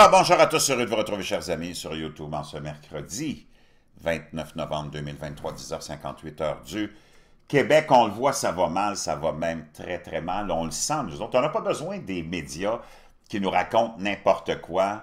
Alors bonjour à tous, heureux de vous retrouver chers amis sur YouTube en ce mercredi 29 novembre 2023, 10h58 heure du Québec. On le voit, ça va mal, ça va même très très mal, on le sent nous autres. On n'a pas besoin des médias qui nous racontent n'importe quoi.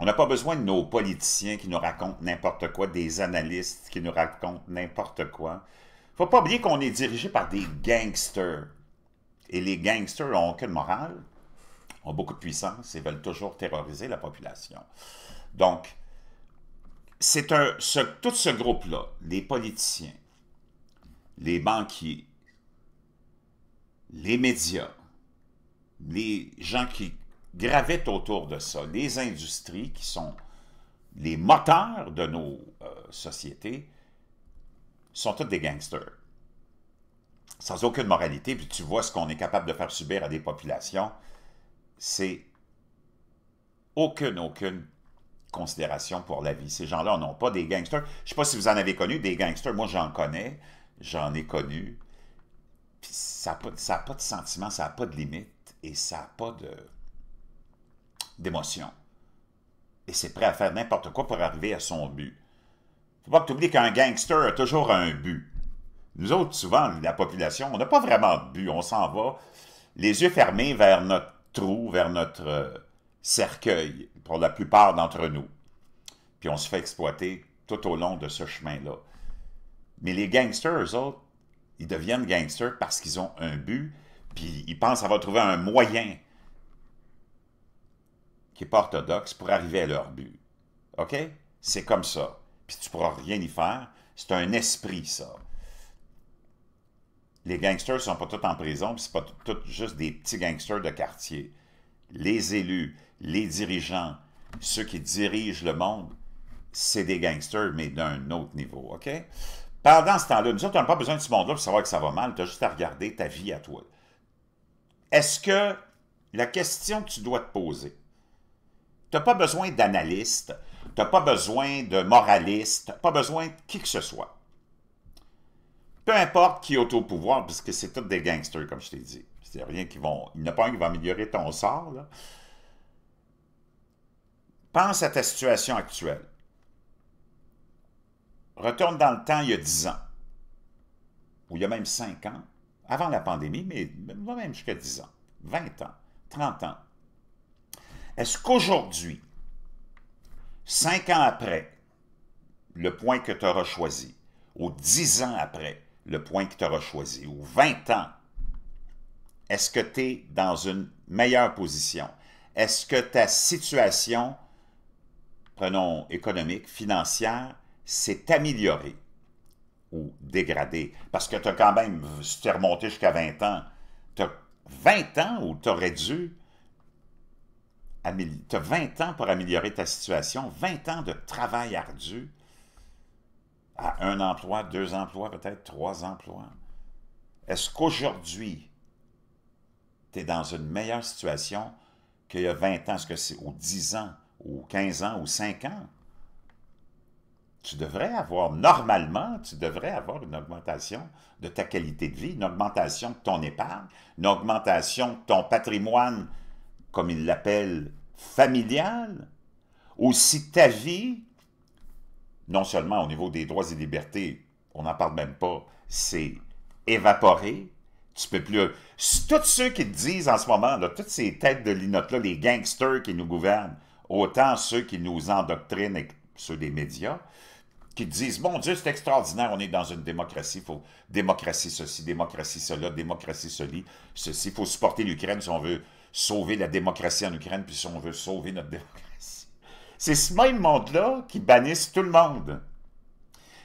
On n'a pas besoin de nos politiciens qui nous racontent n'importe quoi, des analystes qui nous racontent n'importe quoi. Faut pas oublier qu'on est dirigé par des gangsters. Et les gangsters n'ont aucune morale ont beaucoup de puissance et veulent toujours terroriser la population. Donc, c'est un, tout ce groupe-là, les politiciens, les banquiers, les médias, les gens qui gravitent autour de ça, les industries qui sont les moteurs de nos euh, sociétés, sont tous des gangsters. Sans aucune moralité, puis tu vois ce qu'on est capable de faire subir à des populations c'est aucune, aucune considération pour la vie. Ces gens-là n'ont pas des gangsters. Je ne sais pas si vous en avez connu, des gangsters. Moi, j'en connais, j'en ai connu. Puis ça n'a pas, de sentiment, ça n'a pas de limite et ça n'a pas d'émotion. Et c'est prêt à faire n'importe quoi pour arriver à son but. Il ne faut pas que tu oublies qu'un gangster a toujours un but. Nous autres, souvent, la population, on n'a pas vraiment de but. On s'en va les yeux fermés vers notre trou vers notre euh, cercueil pour la plupart d'entre nous. Puis on se fait exploiter tout au long de ce chemin-là. Mais les gangsters, eux autres, ils deviennent gangsters parce qu'ils ont un but, puis ils pensent avoir trouvé un moyen qui est orthodoxe pour arriver à leur but. OK? C'est comme ça. Puis tu pourras rien y faire. C'est un esprit, ça les gangsters sont pas tous en prison, puis c'est pas tous juste des petits gangsters de quartier. Les élus, les dirigeants, ceux qui dirigent le monde, c'est des gangsters, mais d'un autre niveau, OK? Pendant ce temps-là, nous autres, pas besoin de ce monde-là pour savoir que ça va mal, tu as juste à regarder ta vie à toi. Est-ce que la question que tu dois te poser, tu n'as pas besoin d'analyste, tu n'as pas besoin de moraliste, pas besoin de qui que ce soit peu importe qui est au pouvoir, puisque c'est tous des gangsters, comme je t'ai dit. Il qui vont. n'y en a pas un qui va améliorer ton sort. Là. Pense à ta situation actuelle. Retourne dans le temps il y a 10 ans, ou il y a même 5 ans, avant la pandémie, mais même jusqu'à 10 ans, 20 ans, 30 ans. Est-ce qu'aujourd'hui, 5 ans après, le point que tu auras choisi, ou 10 ans après, le point que tu auras choisi, ou 20 ans, est-ce que tu es dans une meilleure position? Est-ce que ta situation, prenons économique, financière, s'est améliorée ou dégradée? Parce que tu as quand même, si tu es remonté jusqu'à 20 ans, tu as 20 ans où tu aurais dû tu as 20 ans pour améliorer ta situation, 20 ans de travail ardu, à un emploi, deux emplois, peut-être trois emplois? Est-ce qu'aujourd'hui, tu es dans une meilleure situation qu'il y a 20 ans, ce que c'est, ou 10 ans, ou 15 ans, ou 5 ans? Tu devrais avoir, normalement, tu devrais avoir une augmentation de ta qualité de vie, une augmentation de ton épargne, une augmentation de ton patrimoine, comme ils l'appellent, familial. Ou si ta vie non seulement au niveau des droits et libertés, on n'en parle même pas, c'est évaporé. Tu peux plus. Euh, tous ceux qui te disent en ce moment, toutes ces têtes de linotte-là, les gangsters qui nous gouvernent, autant ceux qui nous endoctrinent et ceux des médias, qui disent Mon Dieu, c'est extraordinaire, on est dans une démocratie, il faut démocratie ceci, démocratie cela, démocratie ceci, ceci. Il faut supporter l'Ukraine si on veut sauver la démocratie en Ukraine, puis si on veut sauver notre démocratie. C'est ce même monde-là qui bannissent tout le monde,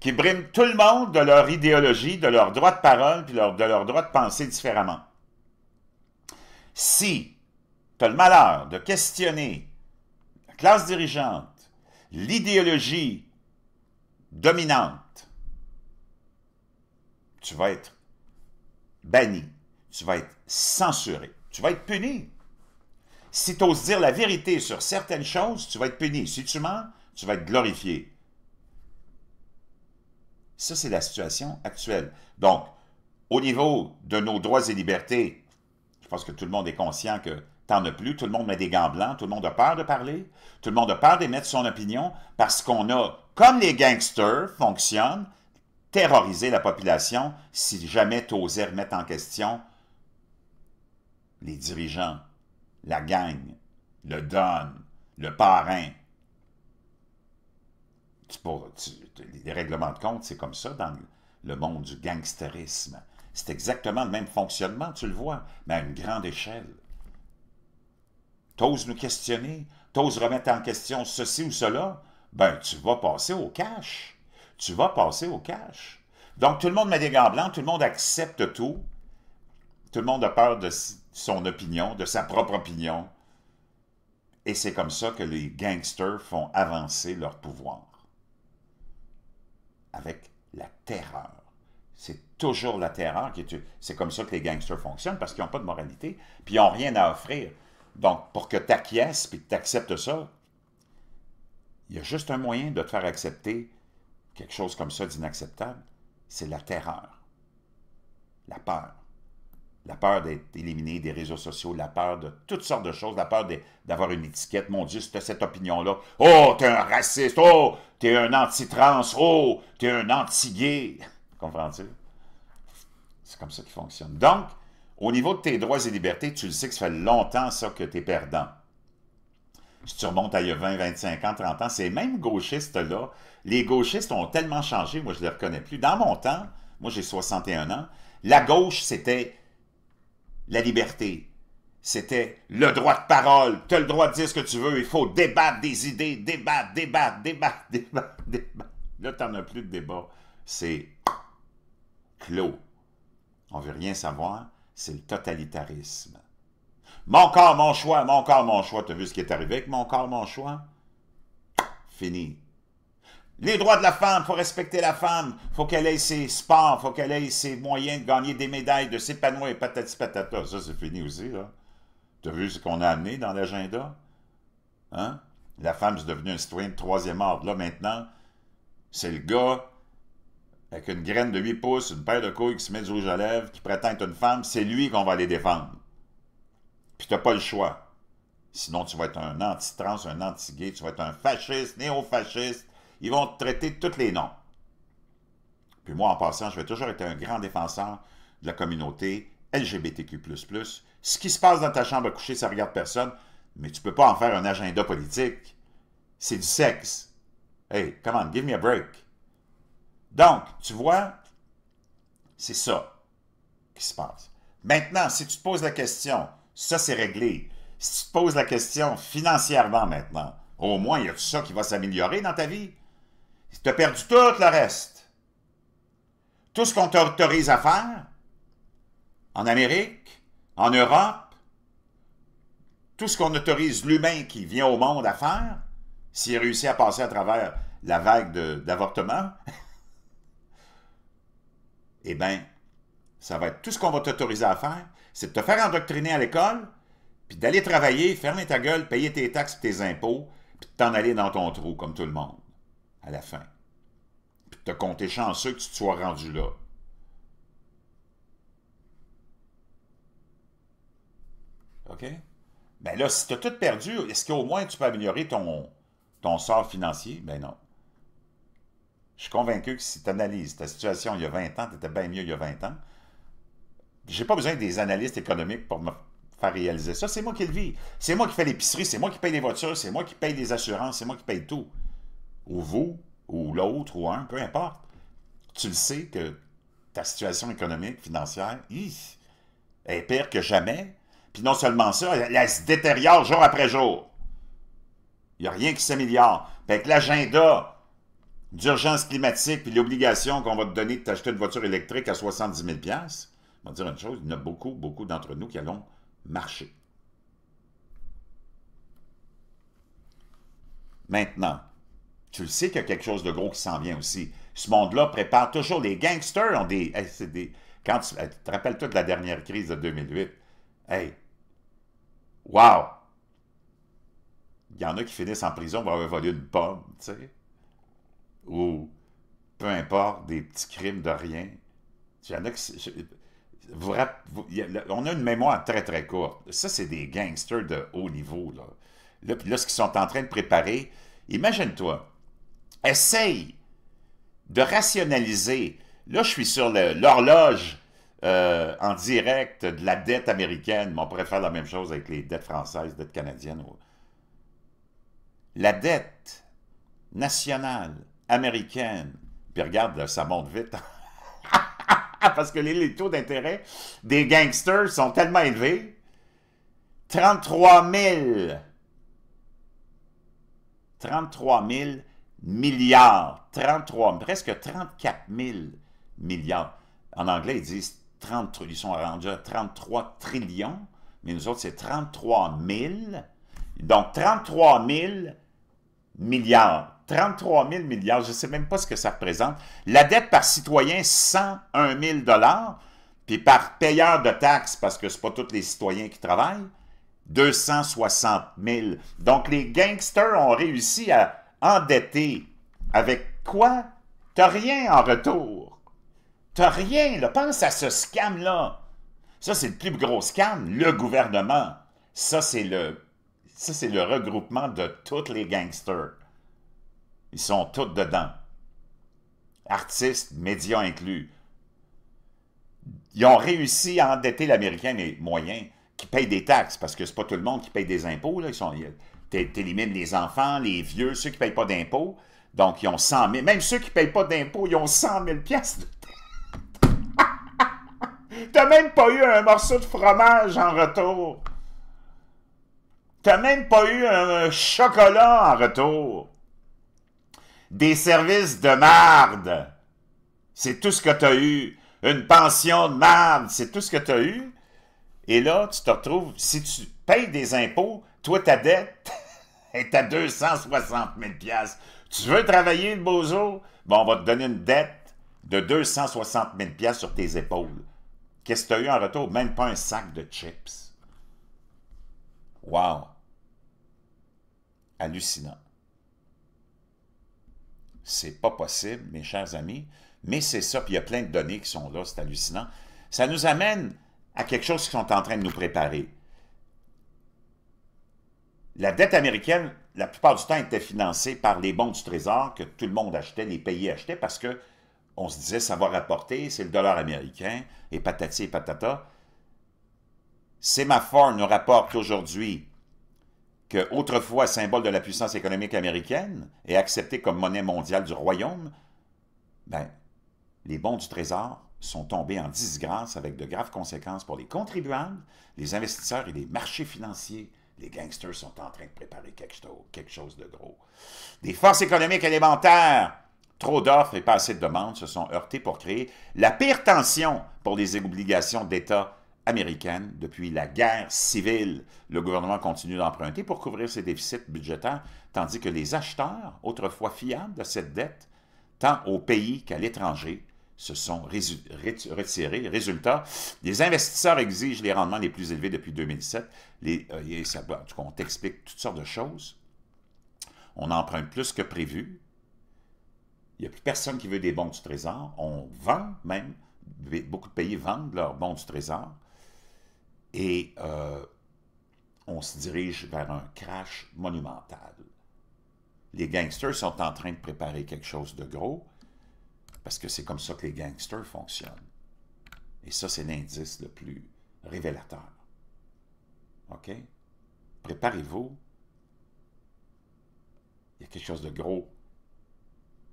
qui brime tout le monde de leur idéologie, de leur droit de parole, puis de leur droit de penser différemment. Si tu as le malheur de questionner la classe dirigeante, l'idéologie dominante, tu vas être banni, tu vas être censuré, tu vas être puni. Si tu oses dire la vérité sur certaines choses, tu vas être puni. Si tu mens, tu vas être glorifié. Ça, c'est la situation actuelle. Donc, au niveau de nos droits et libertés, je pense que tout le monde est conscient que t'en as plus, tout le monde met des gants blancs, tout le monde a peur de parler, tout le monde a peur d'émettre son opinion parce qu'on a, comme les gangsters fonctionnent, terrorisé la population si jamais tu osais remettre en question les dirigeants la gang, le don, le parrain. Tu, pour, les règlements de compte, c'est comme ça dans le monde du gangsterisme. C'est exactement le même fonctionnement, tu le vois, mais à une grande échelle. T'oses nous questionner, t'oses remettre en question ceci ou cela, ben tu vas passer au cash. Tu vas passer au cash. Donc tout le monde met des gants blancs, tout le monde accepte tout. Tout le monde a peur de son opinion, de sa propre opinion. Et c'est comme ça que les gangsters font avancer leur pouvoir. Avec la terreur. C'est toujours la terreur qui C'est comme ça que les gangsters fonctionnent parce qu'ils n'ont pas de moralité, puis ils n'ont rien à offrir. Donc, pour que tu acquiesces et que tu acceptes ça, il y a juste un moyen de te faire accepter quelque chose comme ça d'inacceptable. C'est la terreur, la peur la peur d'être éliminé des réseaux sociaux, la peur de toutes sortes de choses, la peur d'avoir une étiquette. Mon Dieu, c'était cette opinion-là. Oh, t'es un raciste. Oh, t'es un anti-trans. Oh, t'es un anti-gay. Comprends-tu? C'est comme ça qu'il fonctionne. Donc, au niveau de tes droits et libertés, tu le sais que ça fait longtemps ça que tu es perdant. Si tu remontes à il y a 20, 25 ans, 30 ans, ces mêmes gauchistes-là, les gauchistes ont tellement changé, moi je ne les reconnais plus. Dans mon temps, moi j'ai 61 ans, la gauche c'était la liberté. C'était le droit de parole. Tu as le droit de dire ce que tu veux. Il faut débattre des idées, débattre, débattre, débattre, débattre, débattre. Là, tu n'en as plus de débat. C'est clos. On ne veut rien savoir. C'est le totalitarisme. Mon corps, mon choix, mon corps, mon choix. Tu as vu ce qui est arrivé avec mon corps, mon choix? Fini. Les droits de la femme, faut respecter la femme, faut qu'elle ait ses sports, faut qu'elle ait ses moyens de gagner des médailles, de s'épanouir, patati patata. Ça, c'est fini aussi, là. as vu ce qu'on a amené dans l'agenda? Hein? La femme, c'est devenue un citoyen de troisième ordre. Là, maintenant, c'est le gars avec une graine de 8 pouces, une paire de couilles qui se met du rouge à lèvres, qui prétend être une femme, c'est lui qu'on va aller défendre. Puis t'as pas le choix. Sinon, tu vas être un anti-trans, un anti-gay, tu vas être un fasciste, néo-fasciste, ils vont traiter tous les noms. Puis moi, en passant, je vais toujours être un grand défenseur de la communauté LGBTQ++. Ce qui se passe dans ta chambre à coucher, ça ne regarde personne, mais tu ne peux pas en faire un agenda politique. C'est du sexe. Hey, come on, give me a break. Donc, tu vois, c'est ça qui se passe. Maintenant, si tu te poses la question, ça c'est réglé. Si tu te poses la question financièrement maintenant, au moins, il y a tout ça qui va s'améliorer dans ta vie. Tu as perdu tout le reste. Tout ce qu'on t'autorise à faire, en Amérique, en Europe, tout ce qu'on autorise l'humain qui vient au monde à faire, s'il réussit à passer à travers la vague d'avortement, eh bien, ça va être tout ce qu'on va t'autoriser à faire, c'est de te faire endoctriner à l'école, puis d'aller travailler, fermer ta gueule, payer tes taxes et tes impôts, puis de t'en aller dans ton trou comme tout le monde à la fin. Puis tu as compté chanceux que tu te sois rendu là. OK? Ben là, si tu as tout perdu, est-ce qu'au moins tu peux améliorer ton, ton sort financier? Ben non. Je suis convaincu que si tu analyses ta situation il y a 20 ans, tu étais bien mieux il y a 20 ans. J'ai pas besoin des analystes économiques pour me faire réaliser ça. C'est moi qui le vis. C'est moi qui fais l'épicerie, c'est moi qui paye les voitures, c'est moi qui paye les assurances, c'est moi qui paye tout ou vous, ou l'autre, ou un, peu importe, tu le sais que ta situation économique, financière, est pire que jamais. Puis non seulement ça, elle, se détériore jour après jour. Il n'y a rien qui s'améliore. Avec l'agenda d'urgence climatique puis l'obligation qu'on va te donner de t'acheter une voiture électrique à 70 000 on va dire une chose, il y en a beaucoup, beaucoup d'entre nous qui allons marcher. Maintenant, tu le sais qu'il y a quelque chose de gros qui s'en vient aussi. Ce monde-là prépare toujours. Les gangsters ont des. quand tu te rappelles toute la dernière crise de 2008. Hey! Wow! Il y en a qui finissent en prison pour avoir volé une pomme, tu sais. Ou peu importe, des petits crimes de rien. Il y en a qui. on a une mémoire très très courte. Ça, c'est des gangsters de haut niveau. Là, là, là ce qu'ils sont en train de préparer, imagine-toi, Essaye de rationaliser. Là, je suis sur l'horloge euh, en direct de la dette américaine, mais on pourrait faire la même chose avec les dettes françaises, dettes canadiennes. La dette nationale américaine, puis regarde, ça monte vite, parce que les, les taux d'intérêt des gangsters sont tellement élevés. 33 000 33 000 milliards, 33, presque 34 000 milliards. En anglais, ils disent 30, ils sont rendus à 33 trillions, mais nous autres, c'est 33 000. Donc, 33 000 milliards. 33 000 milliards, je ne sais même pas ce que ça représente. La dette par citoyen, 101 000 puis par payeur de taxes, parce que ce pas tous les citoyens qui travaillent, 260 000. Donc, les gangsters ont réussi à endetté. Avec quoi? T'as rien en retour. T'as rien, là. Pense à ce scam-là. Ça, c'est le plus gros scam, le gouvernement. Ça, c'est le, c'est le regroupement de tous les gangsters. Ils sont tous dedans. Artistes, médias inclus. Ils ont réussi à endetter l'Américain les moyens qui payent des taxes, parce que c'est pas tout le monde qui paye des impôts. Là. Ils sont, tu élimines les enfants, les vieux, ceux qui ne payent pas d'impôts. Donc, ils ont 100 000. Même ceux qui ne payent pas d'impôts, ils ont 100 000 piastres. T'as même pas eu un morceau de fromage en retour. T'as même pas eu un chocolat en retour. Des services de marde. C'est tout ce que tu as eu. Une pension de marde, c'est tout ce que tu as eu. Et là, tu te retrouves, si tu payes des impôts, toi, ta dette... est à 260 000 Tu veux travailler le bozo? Bon, on va te donner une dette de 260 000 sur tes épaules. Qu'est-ce que tu as eu en retour? Même pas un sac de chips. Wow! Hallucinant. C'est pas possible, mes chers amis, mais c'est ça, puis il y a plein de données qui sont là, c'est hallucinant. Ça nous amène à quelque chose qu'ils sont en train de nous préparer. La dette américaine, la plupart du temps, était financée par les bons du Trésor que tout le monde achetait, les pays achetaient, parce que on se disait ça va rapporter, c'est le dollar américain, et patati et patata. Sémaphore nous rapporte aujourd'hui que, autrefois symbole de la puissance économique américaine et accepté comme monnaie mondiale du royaume, ben, les bons du Trésor sont tombés en disgrâce avec de graves conséquences pour les contribuables, les investisseurs et les marchés financiers les gangsters sont en train de préparer quelque chose, de gros. Des forces économiques élémentaires, trop d'offres et pas assez de demandes, se sont heurtées pour créer la pire tension pour les obligations d'État américaines depuis la guerre civile. Le gouvernement continue d'emprunter pour couvrir ses déficits budgétaires, tandis que les acheteurs, autrefois fiables de cette dette, tant au pays qu'à l'étranger, se sont retirés. Résultat, les investisseurs exigent les rendements les plus élevés depuis 2007. Les, euh, en tout on t'explique toutes sortes de choses. On emprunte plus que prévu. Il n'y a plus personne qui veut des bons du trésor. On vend même. Beaucoup de pays vendent leurs bons du trésor. Et euh, on se dirige vers un crash monumental. Les gangsters sont en train de préparer quelque chose de gros parce que c'est comme ça que les gangsters fonctionnent. Et ça, c'est l'indice le plus révélateur. OK? Préparez-vous. Il y a quelque chose de gros,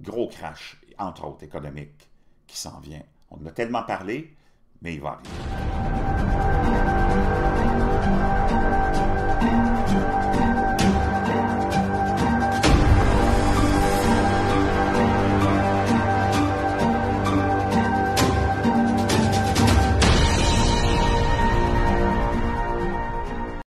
gros crash, entre autres économique, qui s'en vient. On en a tellement parlé, mais il va arriver.